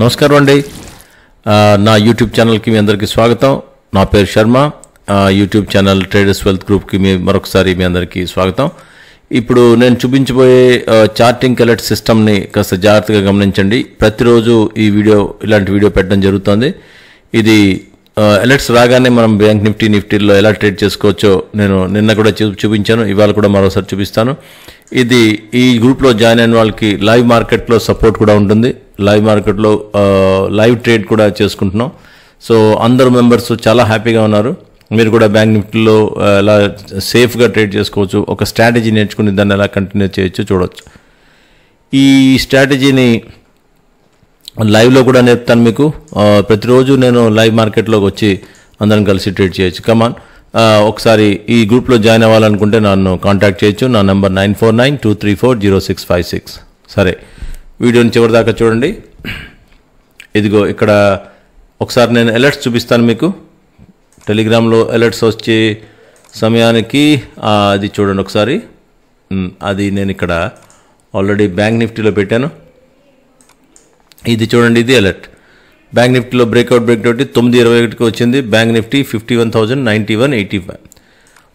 నమస్కారం అండి నా యూట్యూబ్ ఛానల్కి మీ అందరికీ స్వాగతం నా పేరు Sharma YouTube channel traders wealth గ్రూప్కి మీ మరొకసారి మీ అందరికీ స్వాగతం ఇప్పుడు నేను చూపించబోయే చార్టింగ్ కలెక్ట్ సిస్టమ్ని కాస్త జాగ్రత్తగా గమనించండి ప్రతిరోజు ఈ వీడియో ఇలాంటి వీడియో పెట్టడం జరుగుతుంది ఇది ఎలర్ట్స్ రాగానే మనం బ్యాంక్ నిఫ్టీ నిఫ్టీల్లో ఎలా ట్రేడ్ చేసుకోవచ్చో నేను నిన్న కూడా చూపించాను ఇవాళ కూడా మరోసారి చూపిస్తాను ఇది ఈ గ్రూప్లో జాయిన్ అయిన వాళ్ళకి లైవ్ మార్కెట్లో సపోర్ట్ కూడా ఉంటుంది లైవ్ మార్కెట్లో లైవ్ ట్రేడ్ కూడా చేసుకుంటున్నాం సో అందరు మెంబర్స్ చాలా హ్యాపీగా ఉన్నారు మీరు కూడా బ్యాంక్ నిఫ్టీలో ఎలా సేఫ్గా ట్రేడ్ చేసుకోవచ్చు ఒక స్ట్రాటజీ నేర్చుకుని దాన్ని ఎలా కంటిన్యూ చేయొచ్చు చూడవచ్చు ఈ స్ట్రాటజీని లైవ్లో కూడా నేర్పుతాను మీకు ప్రతిరోజు నేను లైవ్ మార్కెట్లోకి వచ్చి అందరం కలిసి ట్రేడ్ చేయొచ్చు కమాన్ ఒకసారి ఈ గ్రూప్లో జాయిన్ అవ్వాలనుకుంటే నన్ను కాంటాక్ట్ చేయొచ్చు నా number nine four nine two three four zero six five six సరే వీడియోని చివరిదాకా చూడండి ఇదిగో ఇక్కడ ఒకసారి నేను అలర్ట్స్ చూపిస్తాను మీకు టెలిగ్రామ్లో అలర్ట్స్ వచ్చే సమయానికి అది చూడండి ఒకసారి అది నేను ఇక్కడ ఆల్రెడీ బ్యాంక్ నిఫ్టీలో పెట్టాను ఇది చూడండి ఇది అలర్ట్ బ్యాంక్ నిఫ్టీలో బ్రేక్అవుట్ బ్రేక్అవుట్ తొమ్మిది ఇరవై ఒకటికి వచ్చింది bank Nifty fifty one thousand ninety one eighty five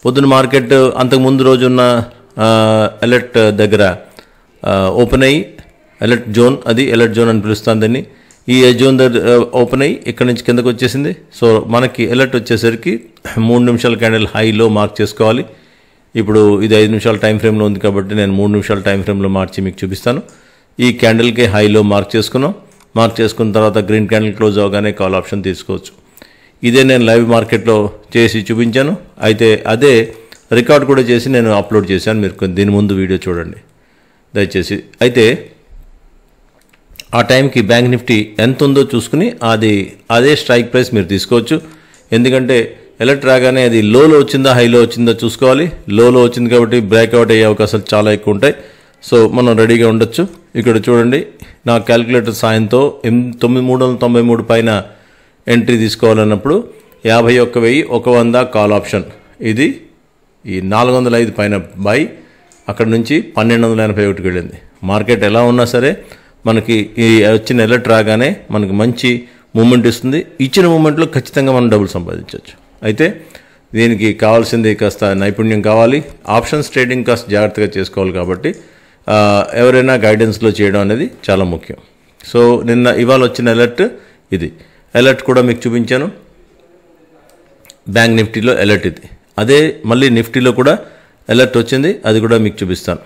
పొద్దున్న మార్కెట్ అంతకుముందు రోజున్న అలర్ట్ దగ్గర ఓపెన్ అయ్యి అలర్ట్ జోన్ అది అలర్ట్ జోన్ అని పిలుస్తాను దాన్ని ఈ జోన్ దగ్గర ఓపెన్ అయ్యి ఇక్కడ నుంచి కిందకు వచ్చేసింది సో మనకి అలర్ట్ వచ్చేసరికి మూడు నిమిషాల క్యాండిల్ హైలో మార్క్ చేసుకోవాలి ఇప్పుడు ఇది ఐదు నిమిషాల టైం ఫ్రేమ్లో ఉంది కాబట్టి నేను మూడు నిమిషాల టైం ఫ్రేమ్లో మార్చి మీకు చూపిస్తాను ఈ క్యాండిల్కి హైలో మార్క్ చేసుకున్నాం మార్క్ చేసుకున్న తర్వాత గ్రీన్ క్యాండిల్ క్లోజ్ అవగానే కాల్ ఆప్షన్ తీసుకోవచ్చు ఇదే నేను లైవ్ మార్కెట్లో చేసి చూపించాను అయితే అదే రికార్డ్ కూడా చేసి నేను అప్లోడ్ చేశాను మీరు దీని ముందు వీడియో చూడండి దయచేసి అయితే ఆ టైంకి బ్యాంక్ నిఫ్టీ ఎంత ఉందో చూసుకుని అది అదే స్ట్రైక్ ప్రైస్ మీరు తీసుకోవచ్చు ఎందుకంటే ఎలర్ట్ రాగానే అది లోలో వచ్చిందా హైలో వచ్చిందా చూసుకోవాలి లోలో వచ్చింది కాబట్టి బ్రేక్అవుట్ అయ్యే అవకాశాలు చాలా ఎక్కువ ఉంటాయి సో మనం రెడీగా ఉండొచ్చు ఇక్కడ చూడండి నా క్యాలిక్యులేటర్ సాయంతో తొమ్మిది మూడు వందల తొంభై మూడు పైన ఎంట్రీ తీసుకోవాలన్నప్పుడు యాభై ఒక్క వెయ్యి ఒక వంద కాల్ ఆప్షన్ ఇది ఈ నాలుగు వందల ఐదు పైన బై అక్కడ నుంచి పన్నెండు వందల ఎనభై ఒకటికి వెళ్ళింది మార్కెట్ ఎలా ఉన్నా సరే మనకి ఈ వచ్చిన ఎలర్ట్ రాగానే మనకి మంచి మూమెంట్ ఇస్తుంది ఇచ్చిన మూమెంట్లో ఖచ్చితంగా మనం డబ్బులు సంపాదించవచ్చు అయితే దీనికి కావాల్సింది కాస్త నైపుణ్యం కావాలి ఆప్షన్స్ ట్రేడింగ్ కాస్త జాగ్రత్తగా చేసుకోవాలి కాబట్టి ఎవరైనా గైడెన్స్లో చేయడం అనేది చాలా ముఖ్యం సో నిన్న ఇవాళ వచ్చిన అలర్ట్ ఇది అలర్ట్ కూడా మీకు చూపించాను బ్యాంక్ నిఫ్టీలో అలర్ట్ ఇది అదే మళ్ళీ నిఫ్టీలో కూడా అలర్ట్ వచ్చింది అది కూడా మీకు చూపిస్తాను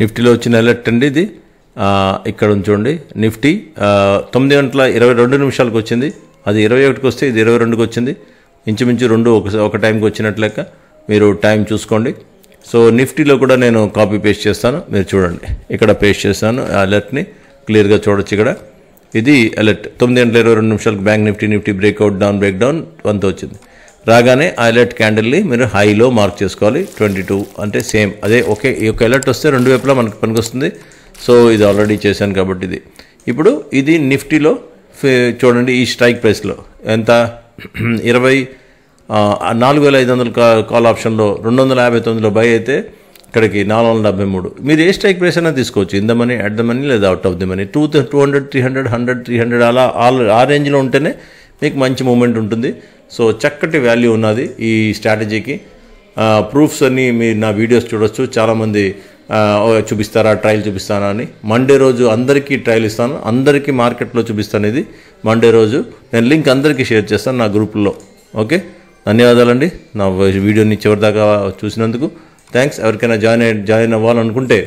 నిఫ్టీలో వచ్చిన అలర్ట్ అండి ఇది ఇక్కడ ఉంచండి నిఫ్టీ తొమ్మిది గంటల ఇరవై రెండు నిమిషాలకు వచ్చింది అది ఇరవై ఒకటికి వస్తే ఇది ఇరవై రెండుకి వచ్చింది ఇంచుమించు రెండు ఒక ఒక టైంకి వచ్చినట్లేక మీరు టైం చూసుకోండి సో నిఫ్టీలో కూడా నేను కాపీ పేస్ట్ చేస్తాను మీరు చూడండి ఇక్కడ పేస్ట్ చేస్తాను అలర్ట్ని క్లియర్గా చూడొచ్చు ఇక్కడ ఇది అలర్ట్ తొమ్మిది గంటల ఇరవై రెండు నిమిషాలకు bank Nifty Nifty breakout down break down వంత వచ్చింది రాగానే ఆ అలర్ట్ క్యాండిల్ని మీరు హైలో మార్క్ చేసుకోవాలి ట్వంటీ టూ అంటే సేమ్ అదే ఒకే ఈ యొక్క అలర్ట్ వస్తే రెండు వైపులా మనకు పనికొస్తుంది సో ఇది ఆల్రెడీ చేశాను కాబట్టి ఇది ఇప్పుడు ఇది నిఫ్టీలో చూడండి ఈ స్ట్రైక్ ప్రైస్లో ఎంత ఇరవై నాలుగు వేల ఐదు వందల కా కాల్ ఆప్షన్లో రెండు వందల యాభై తొమ్మిదిలో బై అయితే ఇక్కడికి నాలుగు వందల డెబ్బై మూడు మీరు ఏ స్ట్రైక్ ప్రైస్ అయినా తీసుకోవచ్చు in the money at the money లేదా out of the money two two hundred three hundred hundred three hundred అలా ఆ రేంజ్లో ఉంటేనే మీకు మంచి మూమెంట్ ఉంటుంది సో చక్కటి వాల్యూ ఉన్నది ఈ స్ట్రాటజీకి ప్రూఫ్స్ అన్నీ మీరు నా వీడియోస్ చూడొచ్చు చాలామంది చూపిస్తారా ట్రయల్ చూపిస్తానా అని మండే రోజు అందరికీ ట్రయల్ ఇస్తాను అందరికీ మార్కెట్లో చూపిస్తాను ఇది మండే రోజు నేను లింక్ అందరికీ షేర్ చేస్తాను నా గ్రూప్లో ఓకే ధన్యవాదాలండి నా వీడియోని చివరిదాకా చూసినందుకు థ్యాంక్స్ ఎవరికైనా జాయిన్ జాయిన్ అవ్వాలనుకుంటే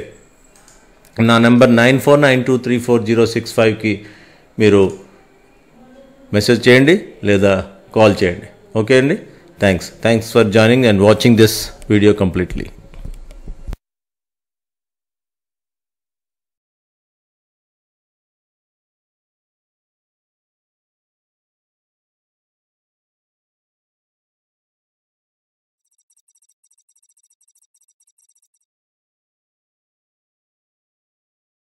నా number nine four nine two three four zero six ఫైవ్కి మీరు మెసేజ్ చేయండి లేదా కాల్ చేయండి ఓకే అండి thanks thanks for joining and watching this video completely